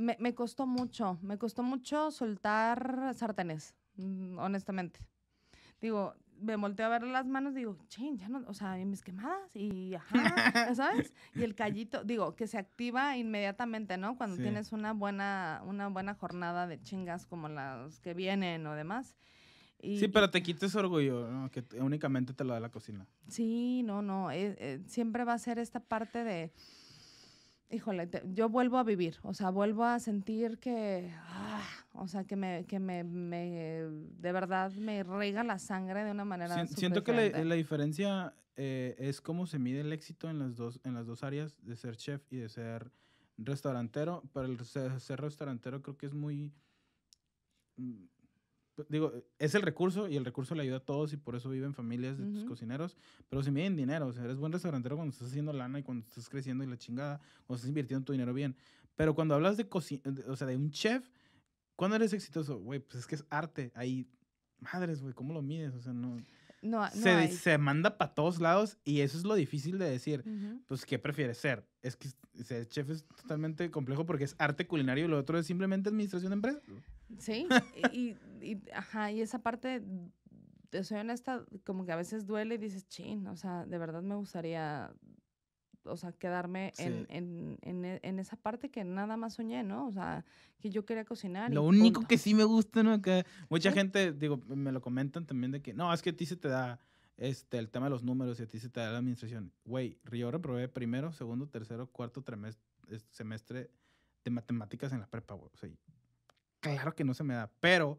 me, me costó mucho, me costó mucho soltar sartenes, mm, honestamente. Digo, me volteo a ver las manos, digo, ching, ya no, o sea, mis quemadas y ajá, ¿sabes? Y el callito, digo, que se activa inmediatamente, ¿no? Cuando tienes una buena, una buena jornada de chingas como las que vienen o demás. sí, pero te quites orgullo, ¿no? que únicamente te lo da la cocina. Sí, no, no, eh, eh, siempre va a ser esta parte de híjole, yo vuelvo a vivir, o sea, vuelvo a sentir que, ah, o sea, que, me, que me, de verdad me rega la sangre de una manera. siento que la, diferencia eh, es cómo se mide el éxito en las, dos, en las dos áreas, de ser chef y de ser restaurantero. Para el ser restaurantero creo que es muy mm, digo, eh, es el recurso y el recurso le ayuda a todos y por eso viven familias de tus cocineros, pero si miden dinero, o sea, eres buen restaurantero cuando estás haciendo lana y cuando estás creciendo y la chingada, o estás invirtiendo tu dinero bien, pero cuando hablas de o sea, de un chef, cuando eres exitoso? Güey, pues es que es arte, ahí, madres, güey, ¿cómo lo mides? O sea, no... No, se, se, manda para todos lados y eso es lo difícil de decir. Pues, ¿qué prefieres ser? Es que ser chef es totalmente complejo porque es arte culinario y lo otro es simplemente administración de empresa Sí, y y, ajá, y esa parte, te soy honesta, como que a veces duele y dices, chin, o sea, de verdad me gustaría, o sea, quedarme en, en, e, en, esa parte que nada más soñé, ¿no? O sea, que yo quería cocinar. Lo único que sí me gusta, ¿no? Que mucha gente, digo, me lo comentan también de que, no, es que a ti se te da este, el tema de los números y a ti se te da la administración. Güey, yo reprobé primero, segundo, tercero, cuarto este, semestre de matemáticas en la prepa, güey. O sea, claro que no se me da, pero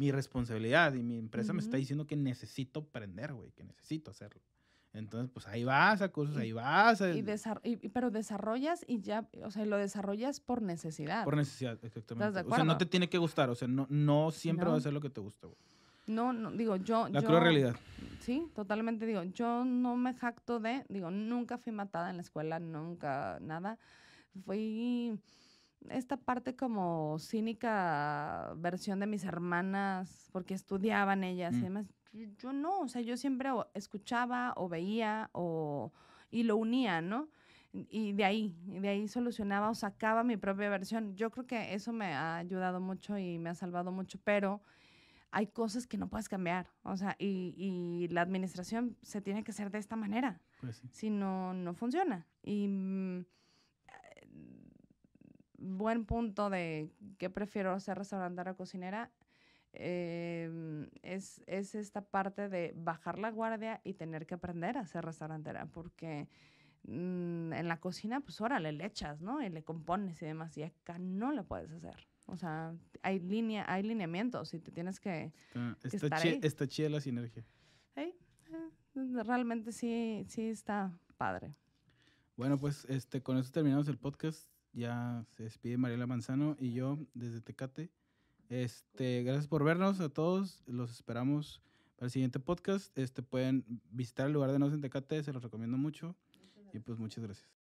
mi responsabilidad y mi empresa me está diciendo que necesito aprender, güey, que necesito hacerlo. Entonces, pues ahí vas a cosas, ahí vas. Y, pero desarrollas y ya, o sea, lo desarrollas por necesidad. Por necesidad, exactamente. O sea, no te tiene que gustar, o sea, no, no siempre va a ser lo que te gusta, güey. No, no, digo, yo... La yo, realidad. Sí, totalmente, digo, yo no me jacto de, digo, nunca fui matada en la escuela, nunca, nada. Fui esta parte como cínica versión de mis hermanas, porque estudiaban ellas y mm. demás. Yo no, o sea, yo siempre escuchaba o veía o, y lo unía, ¿no? Y de ahí, de ahí solucionaba o sacaba mi propia versión. Yo creo que eso me ha ayudado mucho y me ha salvado mucho, pero hay cosas que no puedes cambiar. O sea, y, y la administración se tiene que hacer de esta manera. Pues si no, no funciona. Y mm, buen punto de qué prefiero ser restaurantera o cocinera. Em, es, esta parte de bajar la guardia y tener que aprender a ser restaurantera, porque mm, en la cocina, pues ahora le echas, ¿no? Y le compones y demás, y acá no lo puedes hacer. O sea, hay línea, hay lineamientos y te tienes que, está, estar ahí. chida la sinergia. Eh, realmente sí, sí está padre. Bueno, pues este, con esto terminamos el podcast ya se despide Mariela Manzano y yo desde Tecate. Este, gracias por vernos a todos. Los esperamos para el siguiente podcast. Este, pueden visitar el lugar de Nos en Tecate, se los recomiendo mucho. Y pues muchas gracias.